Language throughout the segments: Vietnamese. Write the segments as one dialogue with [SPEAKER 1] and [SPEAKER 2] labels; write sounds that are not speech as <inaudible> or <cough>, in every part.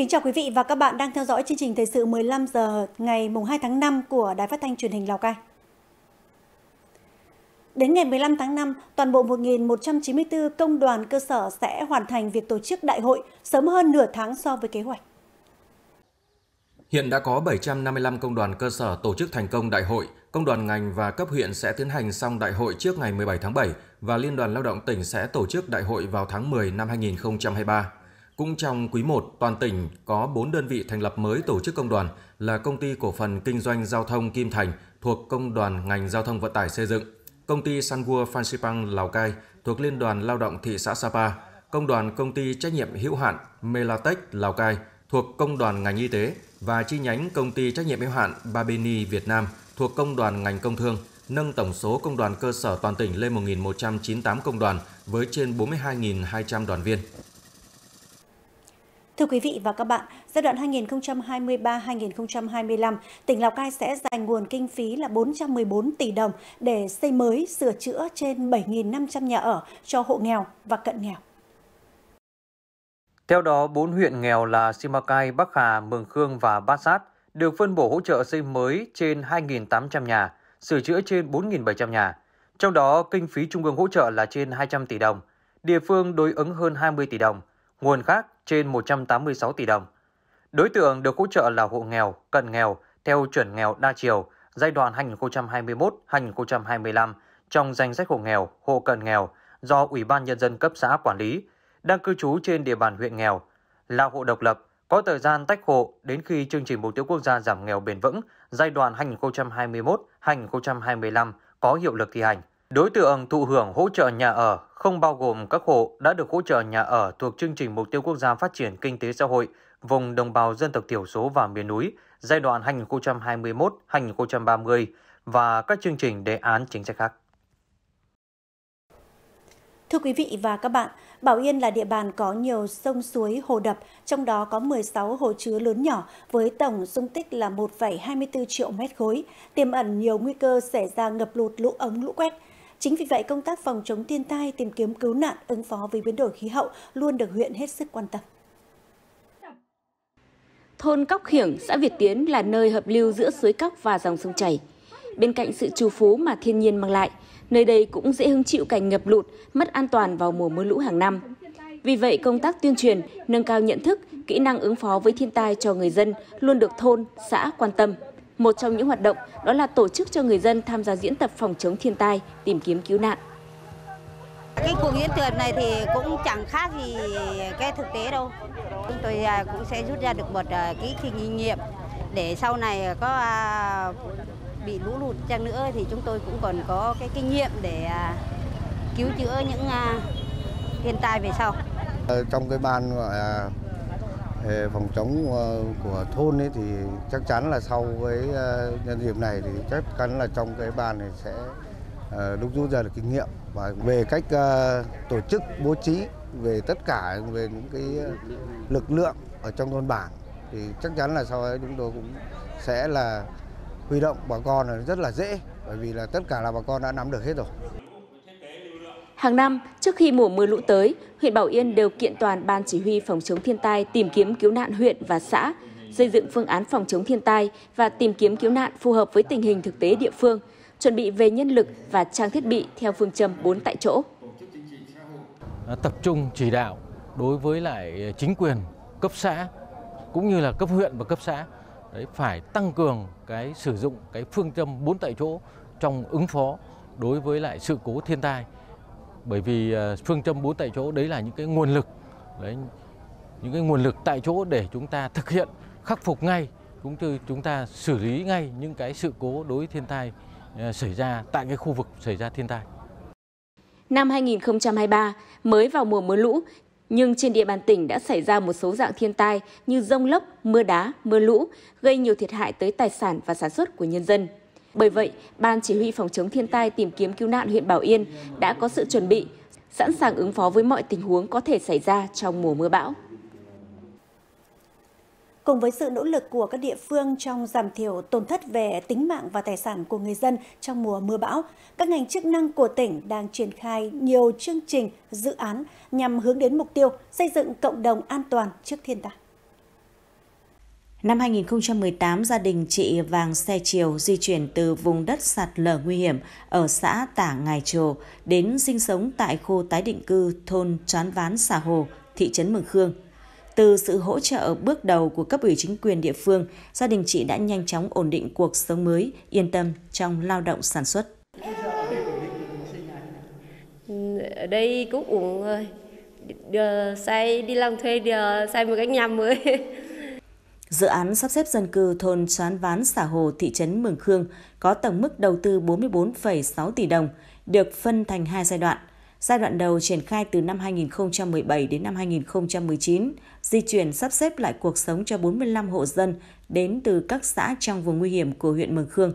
[SPEAKER 1] Kính chào quý vị và các bạn đang theo dõi chương trình thời sự 15 giờ ngày mùng 2 tháng 5 của Đài Phát thanh Truyền hình Lào Cai. Đến ngày 15 tháng 5, toàn bộ 1.194 công đoàn cơ sở sẽ hoàn thành việc tổ chức đại hội sớm hơn nửa tháng so với kế hoạch.
[SPEAKER 2] Hiện đã có 755 công đoàn cơ sở tổ chức thành công đại hội, công đoàn ngành và cấp huyện sẽ tiến hành xong đại hội trước ngày 17 tháng 7 và Liên đoàn Lao động tỉnh sẽ tổ chức đại hội vào tháng 10 năm 2023. Cũng trong quý 1, toàn tỉnh có 4 đơn vị thành lập mới tổ chức công đoàn là Công ty Cổ phần Kinh doanh Giao thông Kim Thành thuộc Công đoàn ngành Giao thông Vận tải Xây dựng, Công ty Sunwood Phan Lào Cai thuộc Liên đoàn Lao động thị xã Sapa, Công đoàn Công ty Trách nhiệm hữu hạn Melatech Lào Cai thuộc Công đoàn ngành Y tế và chi nhánh Công ty Trách nhiệm hữu hạn Babini Việt Nam thuộc Công đoàn ngành Công thương nâng tổng số công đoàn cơ sở toàn tỉnh lên 1.198 công đoàn với trên 42.200 đoàn viên.
[SPEAKER 1] Thưa quý vị và các bạn, giai đoạn 2023-2025, tỉnh Lào Cai sẽ dành nguồn kinh phí là 414 tỷ đồng để xây mới, sửa chữa trên 7.500 nhà ở cho hộ nghèo và cận nghèo.
[SPEAKER 3] Theo đó, bốn huyện nghèo là Simacai, Bắc Hà, Mường Khương và Bát Sát được phân bổ hỗ trợ xây mới trên 2.800 nhà, sửa chữa trên 4.700 nhà. Trong đó, kinh phí trung ương hỗ trợ là trên 200 tỷ đồng, địa phương đối ứng hơn 20 tỷ đồng, nguồn khác trên 186 tỷ đồng. Đối tượng được hỗ trợ là hộ nghèo, cận nghèo theo chuẩn nghèo đa chiều giai đoạn 2021-2025 trong danh sách hộ nghèo, hộ cận nghèo do Ủy ban Nhân dân cấp xã quản lý, đang cư trú trên địa bàn huyện nghèo, là hộ độc lập, có thời gian tách hộ đến khi chương trình mục tiêu quốc gia giảm nghèo bền vững giai đoạn 2021-2025 có hiệu lực thi hành. Đối tượng thụ hưởng hỗ trợ nhà ở không bao gồm các hộ đã được hỗ trợ nhà ở thuộc chương trình Mục tiêu Quốc gia Phát triển Kinh tế Xã hội vùng đồng bào dân tộc thiểu số và miền núi giai đoạn 2021-2030 và các chương trình đề án chính sách khác.
[SPEAKER 1] Thưa quý vị và các bạn, Bảo Yên là địa bàn có nhiều sông suối, hồ đập, trong đó có 16 hồ chứa lớn nhỏ với tổng dung tích là 1,24 triệu mét khối, tiềm ẩn nhiều nguy cơ xảy ra ngập lụt, lũ ống, lũ quét, Chính vì vậy, công tác phòng chống thiên tai, tìm kiếm cứu nạn, ứng phó với biến đổi khí hậu luôn được huyện hết sức quan tâm.
[SPEAKER 4] Thôn Cóc Khiểng, xã Việt Tiến là nơi hợp lưu giữa suối Cóc và dòng sông chảy. Bên cạnh sự trù phú mà thiên nhiên mang lại, nơi đây cũng dễ hứng chịu cảnh ngập lụt, mất an toàn vào mùa mưa lũ hàng năm. Vì vậy, công tác tuyên truyền, nâng cao nhận thức, kỹ năng ứng phó với thiên tai cho người dân luôn được thôn, xã quan tâm. Một trong những hoạt động đó là tổ chức cho người dân tham gia diễn tập phòng chống thiên tai, tìm kiếm cứu nạn. Cái cuộc diễn tập này thì cũng chẳng khác gì cái thực tế đâu. Chúng tôi à, cũng sẽ rút ra được một cái à, kinh nghiệm để sau này có à, bị lũ lụt chăng nữa thì chúng tôi cũng còn có cái kinh nghiệm để cứu chữa những thiên tai về sau.
[SPEAKER 2] Ờ, trong cái ban gọi về phòng chống ờ, của thôn ấy thì chắc chắn là sau với ờ, nhân dịp này thì chắc chắn là trong cái bàn này sẽ ờ, đúc rút ra được kinh nghiệm và về cách tổ chức bố trí về tất cả về những cái lực lượng ở trong thôn bản thì chắc chắn là sau đấy chúng tôi cũng sẽ là huy động bà con rất là dễ bởi vì là tất cả là bà con đã nắm được hết rồi
[SPEAKER 4] Hàng năm, trước khi mùa mưa lũ tới, huyện Bảo Yên đều kiện toàn ban chỉ huy phòng chống thiên tai tìm kiếm cứu nạn huyện và xã, xây dựng phương án phòng chống thiên tai và tìm kiếm cứu nạn phù hợp với tình hình thực tế địa phương, chuẩn bị về nhân lực và trang thiết bị theo phương châm 4 tại chỗ.
[SPEAKER 2] Tập trung chỉ đạo đối với lại chính quyền cấp xã cũng như là cấp huyện và cấp xã đấy phải tăng cường cái sử dụng cái phương châm 4 tại chỗ trong ứng phó đối với lại sự cố thiên tai bởi vì à, phương châm bốn tại chỗ đấy là những cái nguồn lực đấy, những cái nguồn lực tại chỗ để chúng ta thực hiện khắc phục ngay cũng như chúng ta xử lý ngay những cái sự cố đối với thiên tai à, xảy ra tại cái khu vực xảy ra thiên tai.
[SPEAKER 4] Năm 2023 mới vào mùa mưa lũ nhưng trên địa bàn tỉnh đã xảy ra một số dạng thiên tai như rông lốc, mưa đá, mưa lũ gây nhiều thiệt hại tới tài sản và sản xuất của nhân dân. Bởi vậy, Ban Chỉ huy Phòng chống thiên tai tìm kiếm cứu nạn huyện Bảo Yên đã có sự chuẩn bị, sẵn sàng ứng phó với mọi tình huống có thể xảy ra trong mùa mưa bão.
[SPEAKER 1] Cùng với sự nỗ lực của các địa phương trong giảm thiểu tổn thất về tính mạng và tài sản của người dân trong mùa mưa bão, các ngành chức năng của tỉnh đang triển khai nhiều chương trình, dự án nhằm hướng đến mục tiêu xây dựng cộng đồng an toàn trước thiên tai.
[SPEAKER 5] Năm 2018, gia đình chị Vàng Xe Chiều di chuyển từ vùng đất sạt lở nguy hiểm ở xã Tả Ngài Trồ đến sinh sống tại khu tái định cư thôn Chán Ván Xà Hồ, thị trấn Mường Khương. Từ sự hỗ trợ bước đầu của cấp ủy chính quyền địa phương, gia đình chị đã nhanh chóng ổn định cuộc sống mới, yên tâm trong lao động sản xuất.
[SPEAKER 4] Ở đây cũng ổn rồi, sai đi làm thuê, ờ, sai một cái nhà mới. <laughs>
[SPEAKER 5] Dự án sắp xếp dân cư thôn Chán Ván xã Hồ, thị trấn Mường Khương có tổng mức đầu tư 44,6 tỷ đồng, được phân thành hai giai đoạn. Giai đoạn đầu triển khai từ năm 2017 đến năm 2019, di chuyển sắp xếp lại cuộc sống cho 45 hộ dân đến từ các xã trong vùng nguy hiểm của huyện Mường Khương.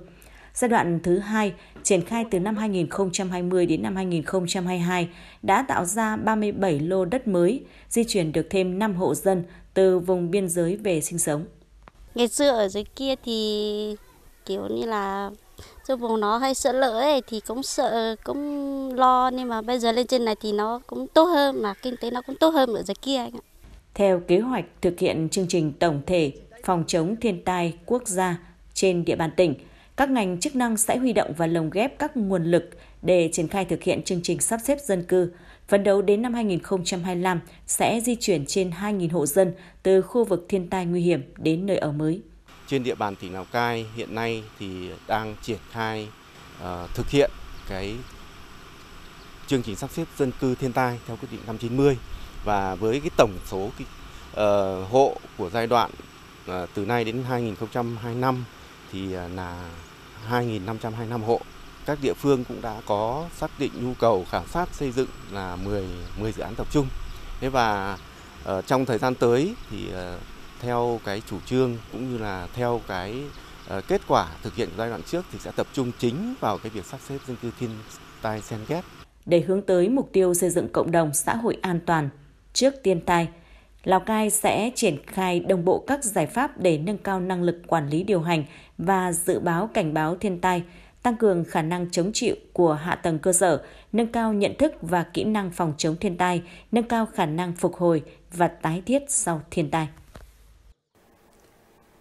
[SPEAKER 5] Giai đoạn thứ hai triển khai từ năm 2020 đến năm 2022 đã tạo ra 37 lô đất mới, di chuyển được thêm 5 hộ dân từ vùng biên giới về sinh sống.
[SPEAKER 4] Ngày xưa ở dưới kia thì kiểu như là trong vùng nó hay sợ lỡ ấy, thì cũng sợ cũng lo nhưng mà bây giờ lên trên này thì nó cũng tốt hơn mà kinh tế nó cũng tốt hơn ở dưới kia anh ạ.
[SPEAKER 5] Theo kế hoạch thực hiện chương trình tổng thể phòng chống thiên tai quốc gia trên địa bàn tỉnh – các ngành chức năng sẽ huy động và lồng ghép các nguồn lực để triển khai thực hiện chương trình sắp xếp dân cư. Phấn đấu đến năm 2025 sẽ di chuyển trên 2.000 hộ dân từ khu vực thiên tai nguy hiểm đến nơi ở mới.
[SPEAKER 2] Trên địa bàn tỉnh Lào Cai hiện nay thì đang triển khai uh, thực hiện cái chương trình sắp xếp dân cư thiên tai theo quyết định 590 và với cái tổng số cái, uh, hộ của giai đoạn uh, từ nay đến 2025 thì à, là 2.525 hộ. Các địa phương cũng đã có xác định nhu cầu khảo sát xây dựng là 10 10 dự án tập trung. Thế và uh, trong thời gian tới thì uh, theo cái chủ trương cũng như là theo cái uh, kết quả thực hiện giai đoạn trước thì sẽ tập trung chính vào cái việc sắp xếp dân cư thiên tai xen ghép để hướng tới
[SPEAKER 5] mục tiêu xây dựng cộng đồng xã hội an toàn trước thiên tai Lào Cai sẽ triển khai đồng bộ các giải pháp để nâng cao năng lực quản lý điều hành và dự báo cảnh báo thiên tai, tăng cường khả năng chống chịu của hạ tầng cơ sở, nâng cao nhận thức và kỹ năng phòng chống thiên tai, nâng cao khả năng phục hồi và tái thiết sau thiên tai.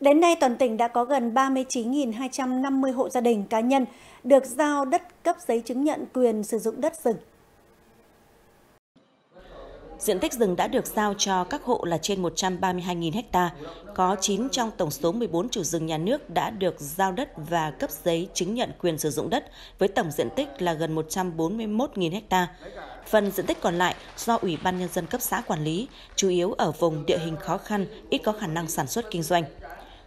[SPEAKER 1] Đến nay, toàn tỉnh đã có gần 39.250 hộ gia đình cá nhân được giao đất cấp giấy chứng nhận quyền sử dụng đất rừng
[SPEAKER 5] Diện tích rừng đã được giao cho các hộ là trên 132.000 ha, có 9 trong tổng số 14 chủ rừng nhà nước đã được giao đất và cấp giấy chứng nhận quyền sử dụng đất với tổng diện tích là gần 141.000 ha. Phần diện tích còn lại do Ủy ban Nhân dân cấp xã quản lý, chủ yếu ở vùng địa hình khó khăn, ít có khả năng sản xuất kinh doanh.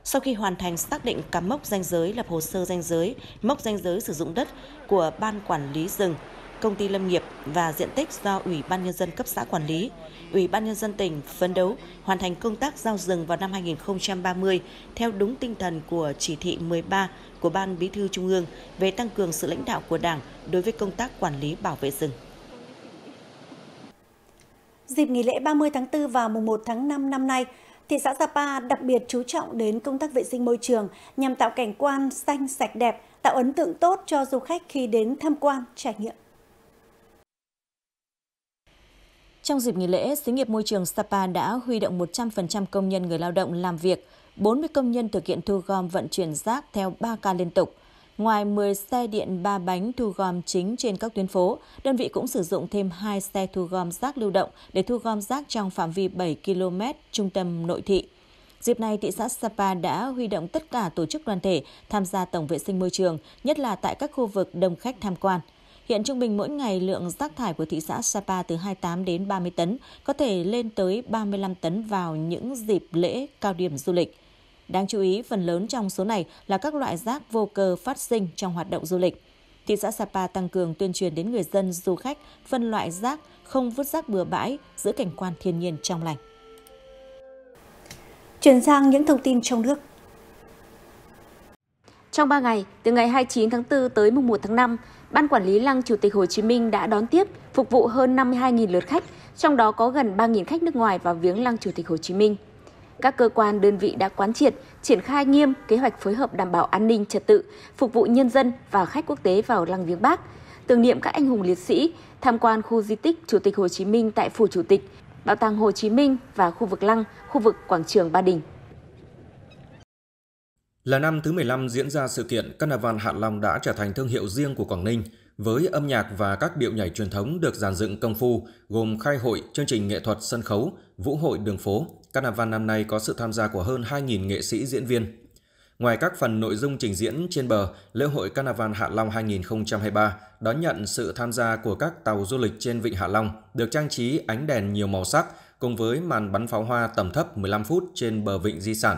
[SPEAKER 5] Sau khi hoàn thành xác định cắm mốc danh giới lập hồ sơ danh giới, mốc danh giới sử dụng đất của Ban Quản lý rừng, công ty lâm nghiệp và diện tích do Ủy ban Nhân dân cấp xã quản lý. Ủy ban Nhân dân tỉnh phấn đấu hoàn thành công tác giao rừng vào năm 2030 theo đúng tinh thần của chỉ thị 13 của Ban Bí thư Trung ương về tăng cường sự lãnh đạo của Đảng đối với công tác quản lý bảo vệ rừng.
[SPEAKER 1] Dịp nghỉ lễ 30 tháng 4 và mùng 1 tháng 5 năm nay, thị xã Sapa đặc biệt chú trọng đến công tác vệ sinh môi trường nhằm tạo cảnh quan xanh sạch đẹp, tạo ấn tượng tốt cho du khách khi đến tham quan, trải nghiệm.
[SPEAKER 5] Trong dịp nghỉ lễ, xí nghiệp môi trường Sapa đã huy động 100% công nhân người lao động làm việc, 40 công nhân thực hiện thu gom vận chuyển rác theo 3 ca liên tục. Ngoài 10 xe điện 3 bánh thu gom chính trên các tuyến phố, đơn vị cũng sử dụng thêm 2 xe thu gom rác lưu động để thu gom rác trong phạm vi 7 km trung tâm nội thị. Dịp này, thị xã Sapa đã huy động tất cả tổ chức đoàn thể tham gia tổng vệ sinh môi trường, nhất là tại các khu vực đông khách tham quan – Hiện trung bình mỗi ngày lượng rác thải của thị xã Sapa từ 28 đến 30 tấn, có thể lên tới 35 tấn vào những dịp lễ cao điểm du lịch. Đáng chú ý, phần lớn trong số này là các loại rác vô cơ phát sinh trong hoạt động du lịch. Thị xã Sapa tăng cường tuyên truyền đến người dân, du khách phân loại rác, không vứt rác bừa bãi, giữ cảnh quan thiên nhiên trong lành.
[SPEAKER 1] Chuyển sang những thông tin trong nước.
[SPEAKER 4] Trong 3 ngày, từ ngày 29 tháng 4 tới mùng 1 tháng 5, Ban Quản lý Lăng Chủ tịch Hồ Chí Minh đã đón tiếp, phục vụ hơn 52.000 lượt khách, trong đó có gần 3.000 khách nước ngoài vào viếng Lăng Chủ tịch Hồ Chí Minh. Các cơ quan đơn vị đã quán triệt, triển khai nghiêm kế hoạch phối hợp đảm bảo an ninh trật tự, phục vụ nhân dân và khách quốc tế vào lăng viếng bác, tưởng niệm các anh hùng liệt sĩ, tham quan khu di tích Chủ tịch Hồ Chí Minh tại phủ Chủ tịch, Bảo tàng Hồ Chí Minh và khu vực lăng, khu vực quảng trường Ba Đình.
[SPEAKER 2] Là năm thứ 15 diễn ra sự kiện, Carnival Hạ Long đã trở thành thương hiệu riêng của Quảng Ninh, với âm nhạc và các điệu nhảy truyền thống được giàn dựng công phu, gồm khai hội, chương trình nghệ thuật sân khấu, vũ hội đường phố. Carnival năm nay có sự tham gia của hơn 2.000 nghệ sĩ diễn viên. Ngoài các phần nội dung trình diễn trên bờ, lễ hội Carnival Hạ Long 2023 đón nhận sự tham gia của các tàu du lịch trên vịnh Hạ Long, được trang trí ánh đèn nhiều màu sắc cùng với màn bắn pháo hoa tầm thấp 15 phút trên bờ vịnh di sản.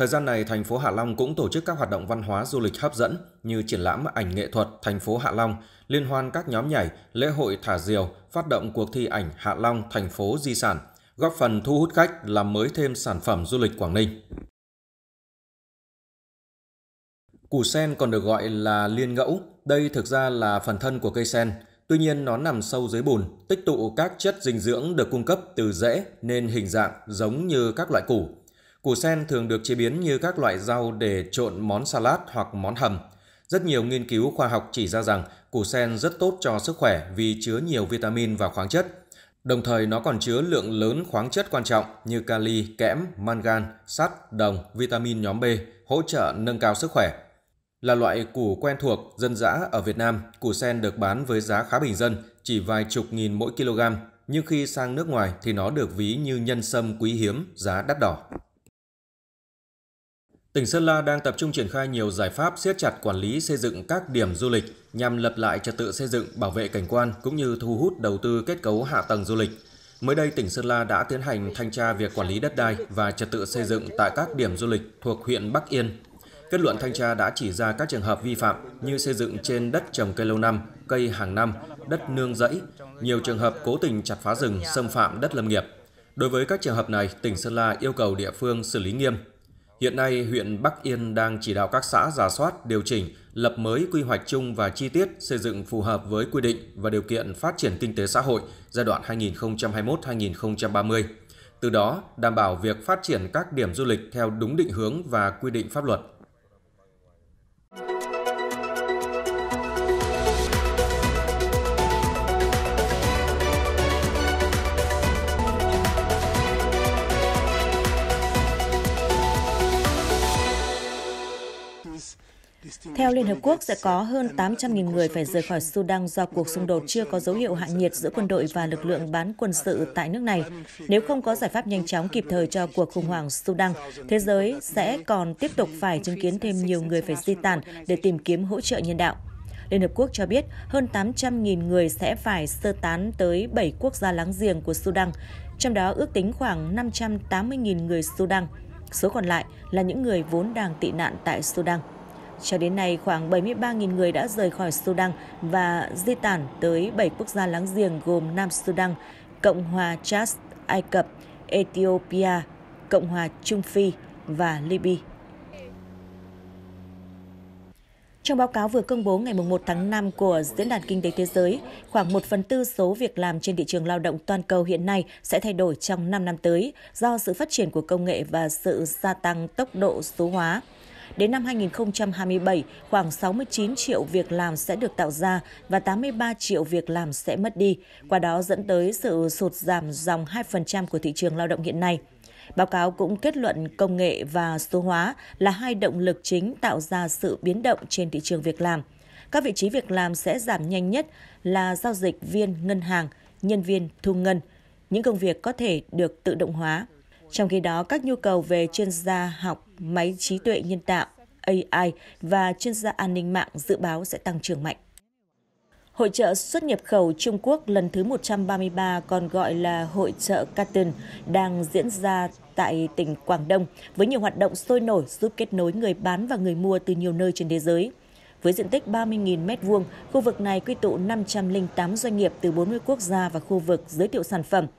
[SPEAKER 2] Thời gian này, thành phố Hạ Long cũng tổ chức các hoạt động văn hóa du lịch hấp dẫn như triển lãm ảnh nghệ thuật thành phố Hạ Long, liên hoan các nhóm nhảy, lễ hội thả diều, phát động cuộc thi ảnh Hạ Long thành phố di sản, góp phần thu hút khách làm mới thêm sản phẩm du lịch Quảng Ninh. Củ sen còn được gọi là liên ngẫu, đây thực ra là phần thân của cây sen. Tuy nhiên nó nằm sâu dưới bùn, tích tụ các chất dinh dưỡng được cung cấp từ rễ nên hình dạng giống như các loại củ Củ sen thường được chế biến như các loại rau để trộn món salad hoặc món hầm. Rất nhiều nghiên cứu khoa học chỉ ra rằng củ sen rất tốt cho sức khỏe vì chứa nhiều vitamin và khoáng chất. Đồng thời nó còn chứa lượng lớn khoáng chất quan trọng như kali, kẽm, mangan, sắt, đồng, vitamin nhóm B, hỗ trợ nâng cao sức khỏe. Là loại củ quen thuộc, dân dã ở Việt Nam, củ sen được bán với giá khá bình dân, chỉ vài chục nghìn mỗi kg, nhưng khi sang nước ngoài thì nó được ví như nhân sâm quý hiếm, giá đắt đỏ. Tỉnh Sơn La đang tập trung triển khai nhiều giải pháp siết chặt quản lý xây dựng các điểm du lịch nhằm lập lại trật tự xây dựng, bảo vệ cảnh quan cũng như thu hút đầu tư kết cấu hạ tầng du lịch. Mới đây, tỉnh Sơn La đã tiến hành thanh tra việc quản lý đất đai và trật tự xây dựng tại các điểm du lịch thuộc huyện Bắc Yên. Kết luận thanh tra đã chỉ ra các trường hợp vi phạm như xây dựng trên đất trồng cây lâu năm, cây hàng năm, đất nương rẫy, nhiều trường hợp cố tình chặt phá rừng, xâm phạm đất lâm nghiệp. Đối với các trường hợp này, tỉnh Sơn La yêu cầu địa phương xử lý nghiêm, Hiện nay, huyện Bắc Yên đang chỉ đạo các xã giả soát, điều chỉnh, lập mới quy hoạch chung và chi tiết xây dựng phù hợp với quy định và điều kiện phát triển kinh tế xã hội giai đoạn 2021-2030. Từ đó, đảm bảo việc phát triển các điểm du lịch theo đúng định hướng và quy định pháp luật.
[SPEAKER 5] Theo Liên Hợp Quốc, sẽ có hơn 800.000 người phải rời khỏi Sudan do cuộc xung đột chưa có dấu hiệu hạ nhiệt giữa quân đội và lực lượng bán quân sự tại nước này. Nếu không có giải pháp nhanh chóng kịp thời cho cuộc khủng hoảng Sudan, thế giới sẽ còn tiếp tục phải chứng kiến thêm nhiều người phải di tản để tìm kiếm hỗ trợ nhân đạo. Liên Hợp Quốc cho biết hơn 800.000 người sẽ phải sơ tán tới 7 quốc gia láng giềng của Sudan, trong đó ước tính khoảng 580.000 người Sudan. Số còn lại là những người vốn đang tị nạn tại Sudan. Cho đến nay, khoảng 73.000 người đã rời khỏi Sudan và di tản tới 7 quốc gia láng giềng gồm Nam Sudan, Cộng hòa Chad, Ai Cập, Ethiopia, Cộng hòa Trung Phi và Libya. Trong báo cáo vừa công bố ngày 1 tháng 5 của Diễn đàn Kinh tế Thế giới, khoảng 1 phần tư số việc làm trên thị trường lao động toàn cầu hiện nay sẽ thay đổi trong 5 năm tới do sự phát triển của công nghệ và sự gia tăng tốc độ số hóa. Đến năm 2027, khoảng 69 triệu việc làm sẽ được tạo ra và 83 triệu việc làm sẽ mất đi, qua đó dẫn tới sự sụt giảm dòng 2% của thị trường lao động hiện nay. Báo cáo cũng kết luận công nghệ và số hóa là hai động lực chính tạo ra sự biến động trên thị trường việc làm. Các vị trí việc làm sẽ giảm nhanh nhất là giao dịch viên ngân hàng, nhân viên thu ngân, những công việc có thể được tự động hóa. Trong khi đó, các nhu cầu về chuyên gia học, máy trí tuệ nhân tạo, AI và chuyên gia an ninh mạng dự báo sẽ tăng trưởng mạnh. Hội trợ xuất nhập khẩu Trung Quốc lần thứ 133 còn gọi là Hội trợ Canton đang diễn ra tại tỉnh Quảng Đông với nhiều hoạt động sôi nổi giúp kết nối người bán và người mua từ nhiều nơi trên thế giới. Với diện tích 30.000 m2, khu vực này quy tụ 508 doanh nghiệp từ 40 quốc gia và khu vực giới thiệu sản phẩm –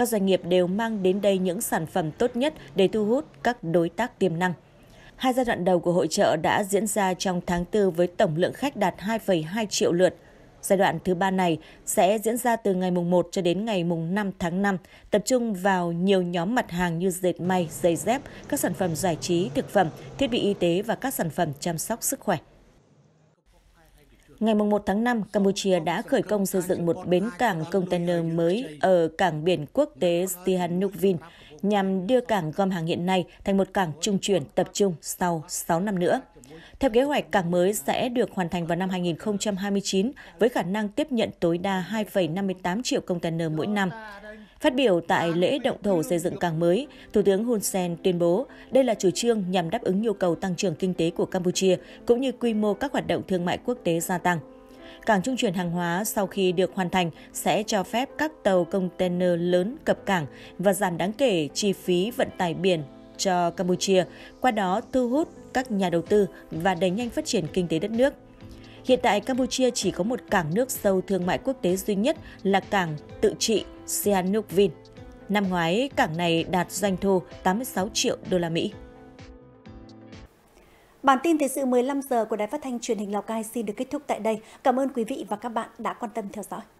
[SPEAKER 5] các doanh nghiệp đều mang đến đây những sản phẩm tốt nhất để thu hút các đối tác tiềm năng. Hai giai đoạn đầu của hội trợ đã diễn ra trong tháng 4 với tổng lượng khách đạt 2,2 triệu lượt. Giai đoạn thứ ba này sẽ diễn ra từ ngày mùng 1 cho đến ngày mùng 5 tháng 5, tập trung vào nhiều nhóm mặt hàng như dệt may, giày dép, các sản phẩm giải trí, thực phẩm, thiết bị y tế và các sản phẩm chăm sóc sức khỏe. Ngày 1 tháng 5, Campuchia đã khởi công xây dựng một bến cảng container mới ở cảng biển quốc tế Sihanoukville nhằm đưa cảng gom hàng hiện nay thành một cảng trung chuyển tập trung sau 6 năm nữa. Theo kế hoạch, cảng mới sẽ được hoàn thành vào năm 2029 với khả năng tiếp nhận tối đa 2,58 triệu container mỗi năm. Phát biểu tại lễ động thổ xây dựng cảng mới, Thủ tướng Hun Sen tuyên bố đây là chủ trương nhằm đáp ứng nhu cầu tăng trưởng kinh tế của Campuchia cũng như quy mô các hoạt động thương mại quốc tế gia tăng. Cảng trung chuyển hàng hóa sau khi được hoàn thành sẽ cho phép các tàu container lớn cập cảng và giảm đáng kể chi phí vận tải biển cho Campuchia, qua đó thu hút các nhà đầu tư và đẩy nhanh phát triển kinh tế đất nước. Hiện tại Campuchia chỉ có một cảng nước sâu thương mại quốc tế duy nhất là cảng tự trị Sihanoukville. Năm ngoái, cảng này đạt doanh thu 86 triệu đô la Mỹ.
[SPEAKER 1] Bản tin thời sự 15 giờ của Đài Phát thanh Truyền hình Lào Cai xin được kết thúc tại đây. Cảm ơn quý vị và các bạn đã quan tâm theo dõi.